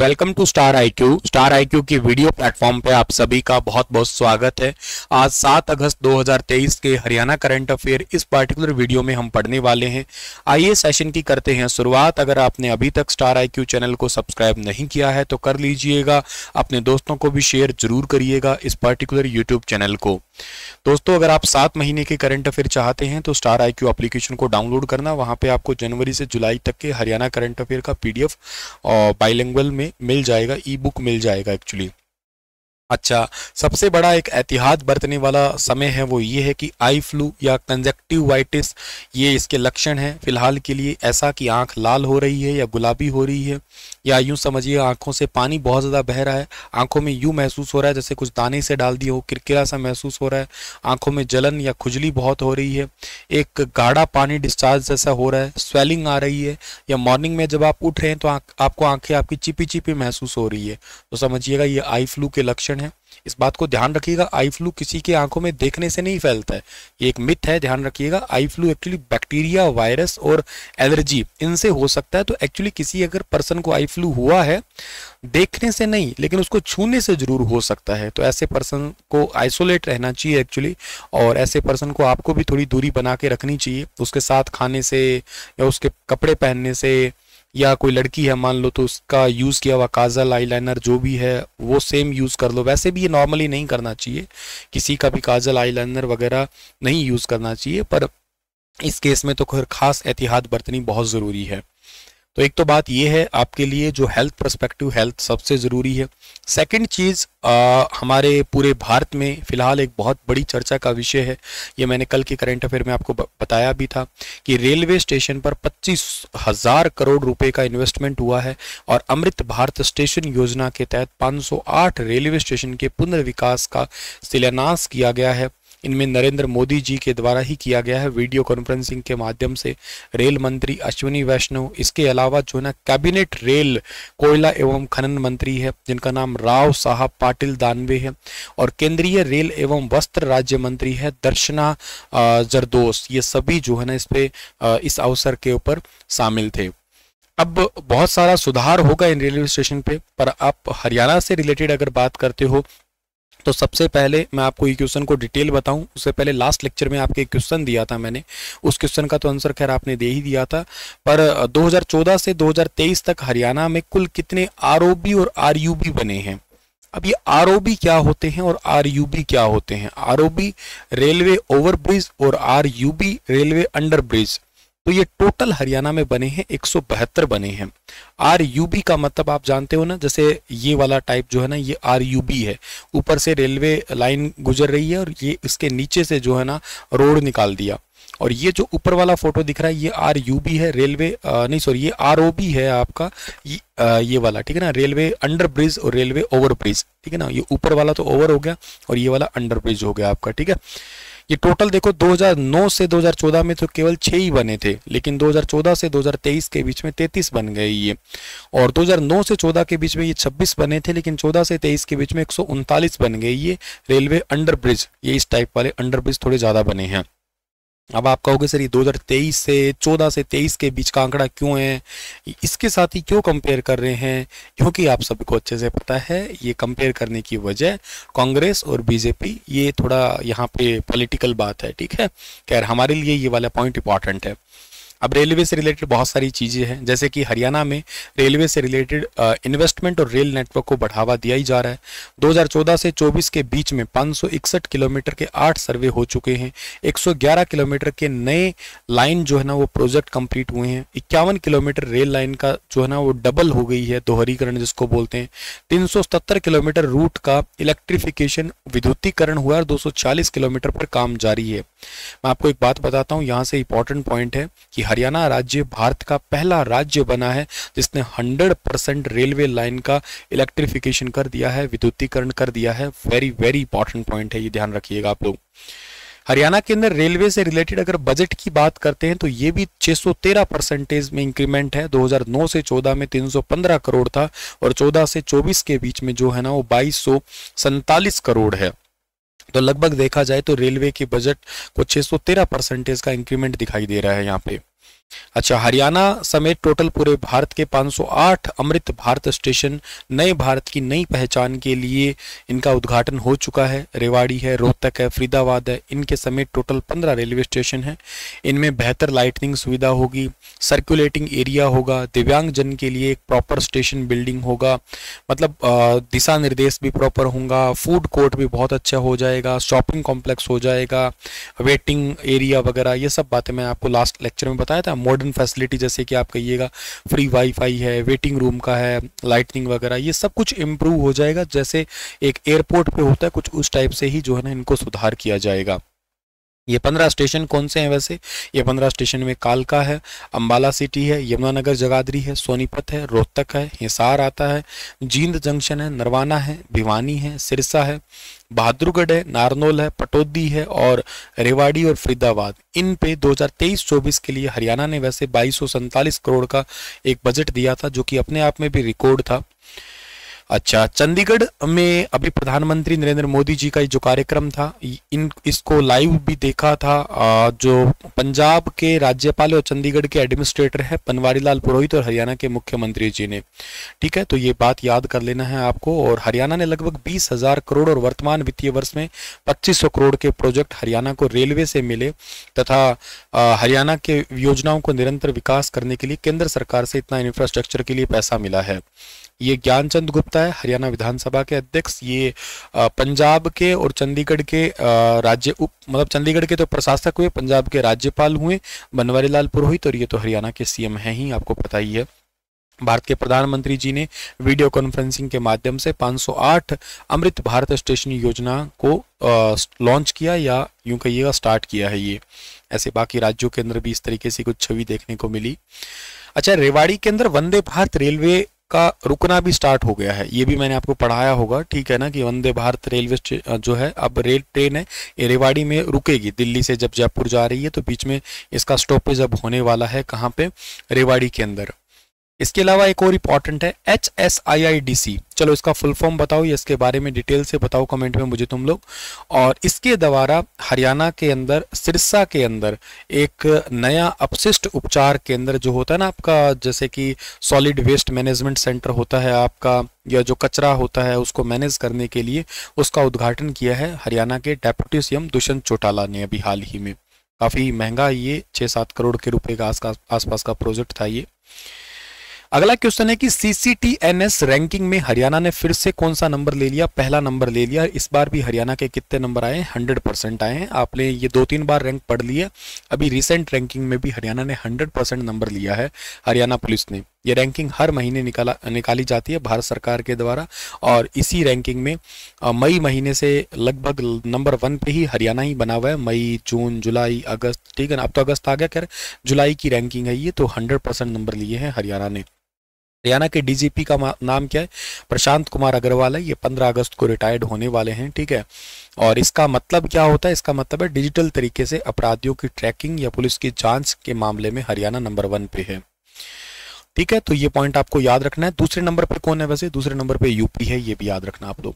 welcome to Star I Q Star I Q की video platform पे आप सभी का बहुत बहुत स्वागत है आज 7 अगस्त 2023 के हरियाणा करंट अफेयर इस पर्टिकुलर वीडियो में हम पढ़ने वाले हैं आइए सेशन की करते हैं शुरुआत अगर आपने अभी तक स्टार आई क्यू चैनल को सब्सक्राइब नहीं किया है तो कर लीजिएगा अपने दोस्तों को भी शेयर जरूर करिएगा इस पर्टिकुलर यूट्यूब चैनल को दोस्तों अगर आप सात महीने के करंट अफेयर चाहते हैं तो स्टार आई क्यू एप्लीकेशन को डाउनलोड करना वहां पे आपको जनवरी से जुलाई तक के हरियाणा करंट अफेयर का पीडीएफ बाइलेंगुअल में मिल जाएगा ई बुक मिल जाएगा एक्चुअली अच्छा सबसे बड़ा एक एहतियात बरतने वाला समय है वो ये है कि आई फ्लू या कंजक्टिवाइटिस ये इसके लक्षण हैं फिलहाल के लिए ऐसा कि आंख लाल हो रही है या गुलाबी हो रही है या यूं समझिए आंखों से पानी बहुत ज़्यादा बह रहा है आंखों में यूं महसूस हो रहा है जैसे कुछ दाने से डाल दिए हो किरकिरा सा महसूस हो रहा है आंखों में जलन या खुजली बहुत हो रही है एक गाढ़ा पानी डिस्चार्ज जैसा हो रहा है स्वेलिंग आ रही है या मॉर्निंग में जब आप उठ रहे हैं तो आ, आपको आंखें आपकी चिपी चिपी महसूस हो रही है तो समझिएगा ये आई फ्लू के लक्षण है इस बात को ध्यान रखिएगा आई फ्लू किसी की आंखों में देखने से नहीं फैलता है ये एक मिथ है ध्यान रखिएगा eye flu actually bacteria virus और एलर्जी इनसे हो सकता है तो एक्चुअली किसी अगर पर्सन को आई फ्लू हुआ है देखने से नहीं लेकिन उसको छूने से जरूर हो सकता है तो ऐसे पर्सन को आइसोलेट रहना चाहिए एक्चुअली और ऐसे पर्सन को आपको भी थोड़ी दूरी बना के रखनी चाहिए उसके साथ खाने से या उसके कपड़े पहनने से या कोई लड़की है मान लो तो उसका यूज़ किया हुआ काजल आईलाइनर जो भी है वो सेम यूज़ कर लो वैसे भी ये नॉर्मली नहीं करना चाहिए किसी का भी काजल आईलाइनर वगैरह नहीं यूज़ करना चाहिए पर इस केस में तो खैर खास एहतियात बरतनी बहुत ज़रूरी है तो एक तो बात ये है आपके लिए जो हेल्थ परस्पेक्टिव हेल्थ सबसे ज़रूरी है सेकंड चीज़ हमारे पूरे भारत में फ़िलहाल एक बहुत बड़ी चर्चा का विषय है ये मैंने कल के करंट अफेयर में आपको बताया भी था कि रेलवे स्टेशन पर पच्चीस हज़ार करोड़ रुपए का इन्वेस्टमेंट हुआ है और अमृत भारत स्टेशन योजना के तहत पाँच रेलवे स्टेशन के पुनर्विकास का शिलान्यास किया गया है इनमें नरेंद्र मोदी जी के द्वारा ही किया गया है वीडियो कॉन्फ्रेंसिंग के माध्यम से रेल मंत्री अश्विनी वैष्णव इसके अलावा जो ना कैबिनेट रेल कोयला एवं खनन मंत्री है जिनका नाम राव साहब पाटिल दानवे है और केंद्रीय रेल एवं वस्त्र राज्य मंत्री है दर्शना जरदोस ये सभी जो है ना इस पे इस अवसर के ऊपर शामिल थे अब बहुत सारा सुधार होगा इन रेलवे स्टेशन पे पर आप हरियाणा से रिलेटेड अगर बात करते हो तो सबसे पहले मैं आपको ये क्वेश्चन को डिटेल बताऊं उससे पहले लास्ट लेक्चर में आपके क्वेश्चन दिया था मैंने उस क्वेश्चन का तो आंसर खैर आपने दे ही दिया था पर 2014 से 2023 तक हरियाणा में कुल कितने आर और आर बने हैं अब ये आर क्या होते हैं और आर क्या होते हैं आर रेलवे ओवर ब्रिज और आर रेलवे अंडर ब्रिज तो ये टोटल हरियाणा में बने हैं एक बने हैं आर यूबी का मतलब आप जानते हो ना जैसे ये वाला टाइप जो है ना ये आर यूबी है ऊपर से रेलवे लाइन गुजर रही है और ये इसके नीचे से जो है ना रोड निकाल दिया और ये जो ऊपर वाला फोटो दिख रहा है ये आर बी है रेलवे नहीं सॉरी ये आर बी है आपका ये आ, ये वाला ठीक है ना रेलवे अंडर ब्रिज और रेलवे ओवर ब्रिज ठीक है ना ये ऊपर वाला तो ओवर हो गया और ये वाला अंडर ब्रिज हो गया आपका ठीक है ये टोटल देखो 2009 से 2014 में तो केवल छह ही बने थे लेकिन 2014 से 2023 के बीच में 33 बन गए ये और 2009 से 14 के बीच में ये 26 बने थे लेकिन 14 से 23 के बीच में एक बन गए ये रेलवे अंडर ब्रिज ये इस टाइप वाले अंडर ब्रिज थोड़े ज़्यादा बने हैं अब आप कहोगे सर ये दो से 14 से 23 के बीच का आंकड़ा क्यों है इसके साथ ही क्यों कंपेयर कर रहे हैं क्योंकि आप सबको अच्छे से पता है ये कंपेयर करने की वजह कांग्रेस और बीजेपी ये थोड़ा यहाँ पे पॉलिटिकल बात है ठीक है खैर हमारे लिए ये वाला पॉइंट इंपॉर्टेंट है अब रेलवे से रिलेटेड बहुत सारी चीज़ें हैं जैसे कि हरियाणा में रेलवे से रिलेटेड इन्वेस्टमेंट और रेल नेटवर्क को बढ़ावा दिया ही जा रहा है 2014 से 24 के बीच में 561 किलोमीटर के आठ सर्वे हो चुके हैं 111 किलोमीटर के नए लाइन जो है ना वो प्रोजेक्ट कंप्लीट हुए हैं इक्यावन किलोमीटर रेल लाइन का जो है ना वो डबल हो गई है दोहरीकरण जिसको बोलते हैं तीन किलोमीटर रूट का इलेक्ट्रिफिकेशन विद्युतीकरण हुआ और दो किलोमीटर पर काम जारी है मैं आपको एक बात बताता हूँ यहाँ से इंपॉर्टेंट पॉइंट है कि हरियाणा राज्य भारत का पहला राज्य बना है जिसने 100 परसेंट रेलवे लाइन का इलेक्ट्रिफिकेशन कर दिया है विद्युतीकरण कर दिया है वेरी वेरी इंपॉर्टेंट पॉइंट है ये ध्यान रखिएगा आप लोग हरियाणा के अंदर रेलवे से रिलेटेड अगर बजट की बात करते हैं तो ये भी 613 परसेंटेज में इंक्रीमेंट है 2009 से 14 में 315 करोड़ था और 14 से 24 के बीच में जो है ना वो बाईस करोड़ है तो लगभग देखा जाए तो रेलवे के बजट को 613 परसेंटेज का इंक्रीमेंट दिखाई दे रहा है यहाँ पे अच्छा हरियाणा समेत टोटल पूरे भारत के 508 अमृत भारत स्टेशन नए भारत की नई पहचान के लिए इनका उद्घाटन हो चुका है रेवाड़ी है रोहतक है फरीदाबाद है इनके समेत टोटल 15 रेलवे स्टेशन हैं इनमें बेहतर लाइटनिंग सुविधा होगी सर्कुलेटिंग एरिया होगा दिव्यांग जन के लिए एक प्रॉपर स्टेशन बिल्डिंग होगा मतलब दिशा निर्देश भी प्रॉपर होगा फूड कोर्ट भी बहुत अच्छा हो जाएगा शॉपिंग कॉम्प्लेक्स हो जाएगा वेटिंग एरिया वगैरह ये सब बातें मैं आपको लास्ट लेक्चर में बताया था मॉडर्न फैसिलिटी जैसे कि आप कहिएगा फ्री वाईफाई है वेटिंग रूम का है लाइटनिंग वगैरह ये सब कुछ इम्प्रूव हो जाएगा जैसे एक एयरपोर्ट पे होता है कुछ उस टाइप से ही जो है ना इनको सुधार किया जाएगा ये पंद्रह स्टेशन कौन से हैं वैसे ये पंद्रह स्टेशन में कालका है अम्बाला सिटी है यमुनानगर जगाधरी है सोनीपत है रोहतक है हिसार आता है जींद जंक्शन है नरवाना है भिवानी है सिरसा है बहादुरगढ़ है नारनोल है पटोदी है और रेवाड़ी और फरीदाबाद इन पे 2023-24 के लिए हरियाणा ने वैसे बाईस करोड़ का एक बजट दिया था जो कि अपने आप में भी रिकॉर्ड था अच्छा चंडीगढ़ में अभी प्रधानमंत्री नरेंद्र मोदी जी का जो कार्यक्रम था इन इसको लाइव भी देखा था जो पंजाब के राज्यपाल और चंडीगढ़ के एडमिनिस्ट्रेटर है पनवारी लाल पुरोहित और हरियाणा के मुख्यमंत्री जी ने ठीक है तो ये बात याद कर लेना है आपको और हरियाणा ने लगभग बीस हजार करोड़ और वर्तमान वित्तीय वर्ष में पच्चीस करोड़ के प्रोजेक्ट हरियाणा को रेलवे से मिले तथा हरियाणा के योजनाओं को निरंतर विकास करने के लिए केंद्र सरकार से इतना इंफ्रास्ट्रक्चर के लिए पैसा मिला है ये ज्ञानचंद गुप्ता है हरियाणा विधानसभा के अध्यक्ष ये पंजाब के और चंडीगढ़ के राज्य उप मतलब चंडीगढ़ के तो प्रशासक हुए पंजाब के राज्यपाल हुए बनवारी लाल पुरोहित और ये तो हरियाणा के सीएम हैं ही आपको पता ही है भारत के प्रधानमंत्री जी ने वीडियो कॉन्फ्रेंसिंग के माध्यम से 508 अमृत भारत स्टेशन योजना को लॉन्च किया या यूं कहिएगा स्टार्ट किया है ये ऐसे बाकी राज्यों के अंदर भी इस तरीके से कुछ छवि देखने को मिली अच्छा रेवाड़ी के अंदर वंदे भारत रेलवे का रुकना भी स्टार्ट हो गया है ये भी मैंने आपको पढ़ाया होगा ठीक है ना कि वंदे भारत रेलवे जो है अब रेल ट्रेन है रेवाड़ी में रुकेगी दिल्ली से जब जयपुर जा रही है तो बीच में इसका स्टॉपेज अब होने वाला है कहाँ पे रेवाड़ी के अंदर इसके अलावा एक और इंपॉर्टेंट है H S I I D C चलो इसका फुल फॉर्म बताओ या इसके बारे में डिटेल से बताओ कमेंट में मुझे तुम लोग और इसके द्वारा हरियाणा के अंदर सिरसा के अंदर एक नया अपशिष्ट उपचार केंद्र जो होता है ना आपका जैसे कि सॉलिड वेस्ट मैनेजमेंट सेंटर होता है आपका या जो कचरा होता है उसको मैनेज करने के लिए उसका उद्घाटन किया है हरियाणा के डेप्यूटी सीएम दुष्यंत चौटाला ने अभी हाल ही में काफ़ी महंगा ये छः सात करोड़ के रुपए का आसपास का प्रोजेक्ट था ये अगला क्वेश्चन है कि सीसीटीएनएस रैंकिंग में हरियाणा ने फिर से कौन सा नंबर ले लिया पहला नंबर ले लिया इस बार भी हरियाणा के कितने नंबर आए हंड्रेड परसेंट आए हैं आपने ये दो तीन बार रैंक पढ़ लिया अभी रिसेंट रैंकिंग में भी हरियाणा ने हंड्रेड परसेंट नंबर लिया है हरियाणा पुलिस ने ये रैंकिंग हर महीने निकाला निकाली जाती है भारत सरकार के द्वारा और इसी रैंकिंग में मई महीने से लगभग नंबर वन पे ही हरियाणा ही बना हुआ है मई जून जुलाई अगस्त ठीक है ना अब तो अगस्त आ गया खैर जुलाई की रैंकिंग है ये तो हंड्रेड परसेंट नंबर लिए हैं हरियाणा ने हरियाणा के डीजीपी का नाम क्या है प्रशांत कुमार अग्रवाल है ये 15 अगस्त को रिटायर्ड होने वाले हैं ठीक है और इसका मतलब क्या होता है इसका मतलब है डिजिटल तरीके से अपराधियों की ट्रैकिंग या पुलिस की जांच के मामले में हरियाणा नंबर वन पे है ठीक है तो ये पॉइंट आपको याद रखना है दूसरे नंबर पर कौन है वैसे दूसरे नंबर पर यूपी है ये भी याद रखना आप लोग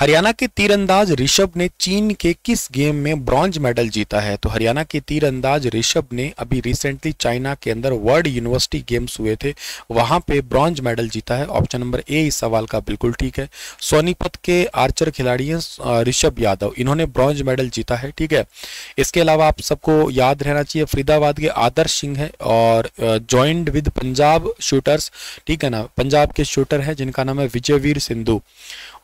हरियाणा के तीरंदाज ऋषभ ने चीन के किस गेम में ब्रॉन्ज मेडल जीता है तो हरियाणा के तीरंदाज ऋषभ ने अभी रिसेंटली चाइना के अंदर वर्ल्ड यूनिवर्सिटी गेम्स हुए थे वहां पे ब्रॉन्ज मेडल जीता है ऑप्शन नंबर ए इस सवाल का बिल्कुल ठीक है सोनीपत के आर्चर खिलाड़ी हैं ऋषभ यादव इन्होंने ब्रॉन्ज मेडल जीता है ठीक है इसके अलावा आप सबको याद रहना चाहिए फरीदाबाद के आदर्श सिंह है और ज्वाइंट विद पंजाब शूटर्स ठीक है ना पंजाब के शूटर है जिनका नाम है विजयवीर सिंधु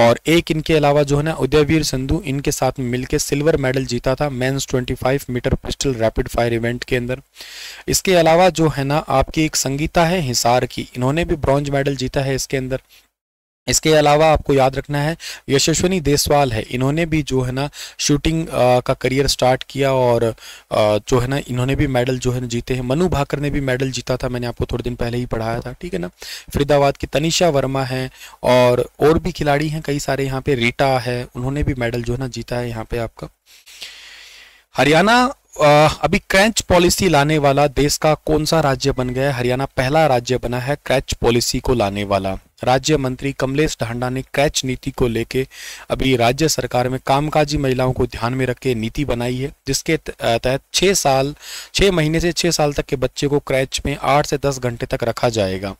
और एक इनके इसके अलावा जो है ना उदयवीर संधु इनके साथ मिलकर सिल्वर मेडल जीता था men's 25 metre pistol rapid fire event के अंदर इसके अलावा जो है ना आपकी एक संगीता है हिसार की इन्होंने भी ब्रॉन्ज मेडल जीता है इसके अंदर इसके अलावा आपको याद रखना है यशस्विनी देसवाल है इन्होंने भी जो है ना शूटिंग का करियर स्टार्ट किया और जो है ना इन्होंने भी मेडल जो है ना जीते हैं मनु भाकर ने भी मेडल जीता था मैंने आपको थोड़े दिन पहले ही पढ़ाया था ठीक है ना फरीदाबाद की तनिषा वर्मा है और और भी खिलाड़ी हैं कई सारे यहाँ पे रीटा है उन्होंने भी मेडल जो है ना जीता है यहाँ पे आपका हरियाणा अभी क्रैच पॉलिसी लाने वाला देश का कौन सा राज्य बन गया हरियाणा पहला राज्य बना है क्रैच पॉलिसी को लाने वाला राज्य मंत्री कमलेश ढांडा ने कैच नीति को लेके अभी राज्य सरकार में कामकाजी महिलाओं को ध्यान में रख के नीति बनाई है जिसके तहत छह साल छह महीने से छह साल तक के बच्चे को क्रैच में आठ से दस घंटे तक रखा जाएगा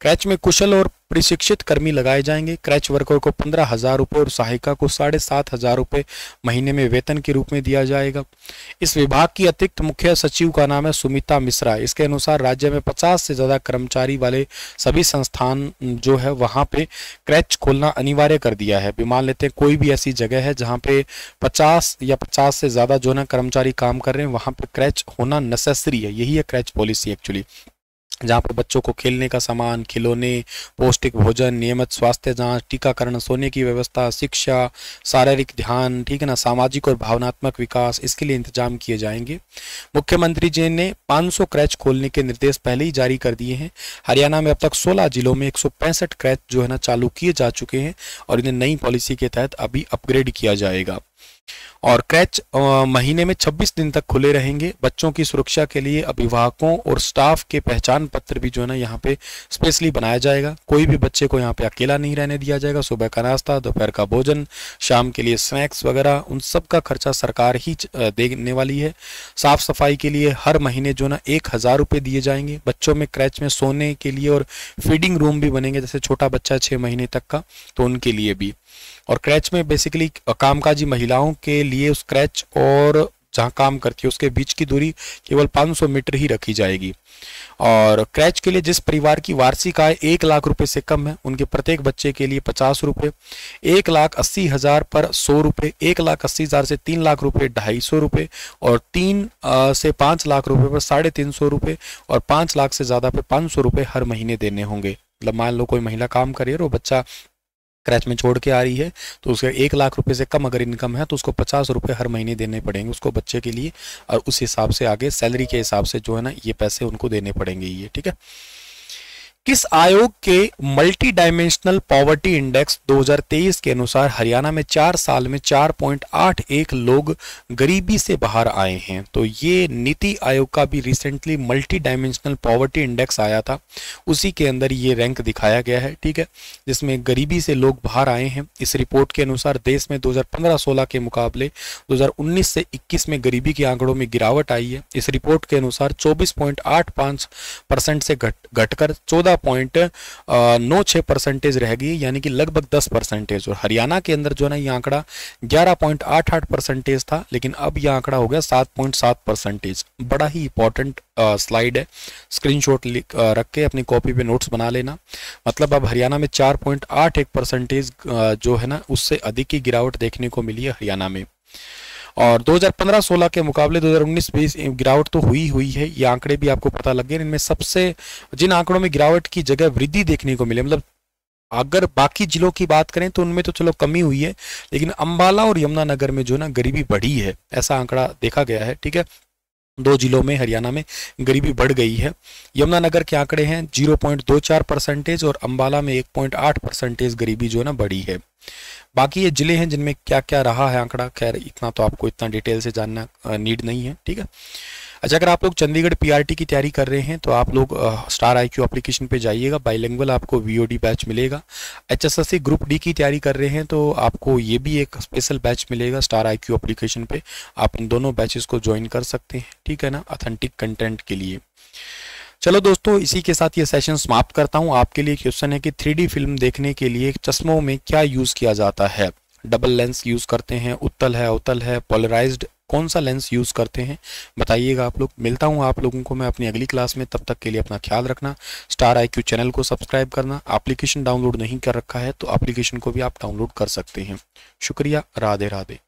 क्रैच में कुशल और प्रशिक्षित कर्मी लगाए जाएंगे क्रैच वर्कर को पंद्रह हजार रुपये और सहायिका को साढ़े सात हजार रुपये महीने में वेतन के रूप में दिया जाएगा इस विभाग की अतिरिक्त मुख्य सचिव का नाम है सुमिता मिश्रा इसके अनुसार राज्य में पचास से ज़्यादा कर्मचारी वाले सभी संस्थान जो है वहाँ पे क्रैच खोलना अनिवार्य कर दिया है मान लेते हैं कोई भी ऐसी जगह है जहाँ पे पचास या पचास से ज़्यादा जो ना कर्मचारी काम कर रहे हैं वहाँ पे क्रैच होना नेसेसरी है यही है क्रैच पॉलिसी एक्चुअली जहाँ पर बच्चों को खेलने का सामान खिलौने पौष्टिक भोजन नियमित स्वास्थ्य जांच टीकाकरण सोने की व्यवस्था शिक्षा शारीरिक ध्यान ठीक है ना सामाजिक और भावनात्मक विकास इसके लिए इंतजाम किए जाएंगे मुख्यमंत्री जी ने 500 क्रैच खोलने के निर्देश पहले ही जारी कर दिए हैं हरियाणा में अब तक 16 जिलों में एक क्रैच जो है ना चालू किए जा चुके हैं और इन्हें नई पॉलिसी के तहत अभी अपग्रेड किया जाएगा और क्रैच महीने में 26 दिन तक खुले रहेंगे बच्चों की सुरक्षा के लिए अभिभावकों और स्टाफ के पहचान पत्र भी जो है ना यहाँ पे स्पेशली बनाया जाएगा कोई भी बच्चे को यहाँ पे अकेला नहीं रहने दिया जाएगा सुबह का नाश्ता दोपहर का भोजन शाम के लिए स्नैक्स वगैरह उन सब का खर्चा सरकार ही देने वाली है साफ सफाई के लिए हर महीने जो ना एक हज़ार रुपये दिए जाएंगे बच्चों में क्रैच में सोने के लिए और फीडिंग रूम भी बनेंगे जैसे छोटा बच्चा छः महीने तक का तो उनके लिए भी और क्रैच में बेसिकली कामकाजी महिलाओं के लिए उस क्रैच और जहाँ काम करती है उसके बीच की दूरी केवल 500 मीटर ही रखी जाएगी और क्रैच के लिए जिस परिवार की वार्षिक आय एक लाख रुपए से कम है उनके प्रत्येक बच्चे के लिए पचास रुपये एक लाख अस्सी हजार पर सौ रुपये एक लाख अस्सी हजार से तीन लाख रुपये ढाई सौ रुपये और तीन से पाँच लाख रुपये पर साढ़े तीन सौ रुपये और पाँच लाख से ज़्यादा पे पाँच सौ रुपये हर महीने देने होंगे मतलब मान लो कोई महिला काम करे और बच्चा क्रैच में छोड़ के आ रही है तो उसके एक लाख रुपए से कम अगर इनकम है तो उसको पचास रुपये हर महीने देने पड़ेंगे उसको बच्चे के लिए और उस हिसाब से आगे सैलरी के हिसाब से जो है ना ये पैसे उनको देने पड़ेंगे ये ठीक है किस आयोग के मल्टी डायमेंशनल पॉवर्टी इंडेक्स 2023 के अनुसार हरियाणा में चार साल में 4.81 लोग गरीबी से बाहर आए हैं तो ये नीति आयोग का भी recently multi dimensional poverty index आया था उसी के अंदर ये रैंक दिखाया गया है ठीक है जिसमें गरीबी से लोग बाहर आए हैं इस रिपोर्ट के अनुसार देश में दो हजार के मुकाबले दो से इक्कीस में गरीबी के आंकड़ों में गिरावट आई है इस रिपोर्ट के अनुसार चौबीस परसेंट से घट घटकर चौदह पॉइंट नौ छः परसेंटेज रह गई यानी कि लगभग दस परसेंटेज और हरियाणा के अंदर जो है ना ये आंकड़ा ग्यारह पॉइंट आठ आठ परसेंटेज था लेकिन अब यह आंकड़ा हो गया सात पॉइंट सात परसेंटेज बड़ा ही इंपॉर्टेंट स्लाइड है स्क्रीनशॉट रख के अपनी कॉपी पे नोट्स बना लेना मतलब अब हरियाणा में चार पॉइंट आठ एक परसेंटेज जो है ना उससे अधिक की गिरावट देखने को मिली है हरियाणा में और 2015-16 के मुकाबले 2019-20 गिरावट तो हुई हुई है ये आंकड़े भी आपको पता लग गए इनमें सबसे जिन आंकड़ों में गिरावट की जगह वृद्धि देखने को मिले मतलब अगर बाकी जिलों की बात करें तो उनमें तो चलो कमी हुई है लेकिन अम्बाला और यमुनानगर में जो ना गरीबी बढ़ी है ऐसा आंकड़ा देखा गया है ठीक है दो जिलों में हरियाणा में गरीबी बढ़ गई है यमुनानगर के आंकड़े हैं 0.24 परसेंटेज और अंबाला में 1.8 परसेंटेज गरीबी जो है ना बढ़ी है बाकी ये ज़िले हैं जिनमें क्या क्या रहा है आंकड़ा खैर इतना तो आपको इतना डिटेल से जानना नीड नहीं है ठीक है अच्छा अगर आप लोग चंडीगढ़ पीआरटी की तैयारी कर रहे हैं तो आप लोग आ, स्टार आई क्यू एप्लीकेशन पर जाइएगा बाइलिंगुअल आपको वीओडी बैच मिलेगा एचएसएससी ग्रुप डी की तैयारी कर रहे हैं तो आपको ये भी एक स्पेशल बैच मिलेगा स्टार आई क्यू एप्लीकेशन पर आप उन दोनों बैचेस को ज्वाइन कर सकते हैं ठीक है ना अथेंटिक कंटेंट के लिए चलो दोस्तों इसी के साथ ये सेशन समाप्त करता हूँ आपके लिए क्वेश्चन है कि थ्री फिल्म देखने के लिए चश्मों में क्या यूज़ किया जाता है डबल लेंस यूज़ करते हैं उत्तल है अवतल है पोलराइज कौन सा लेंस यूज़ करते हैं बताइएगा आप लोग मिलता हूँ आप लोगों को मैं अपनी अगली क्लास में तब तक के लिए अपना ख्याल रखना स्टार आई चैनल को सब्सक्राइब करना एप्लीकेशन डाउनलोड नहीं कर रखा है तो एप्लीकेशन को भी आप डाउनलोड कर सकते हैं शुक्रिया राधे राधे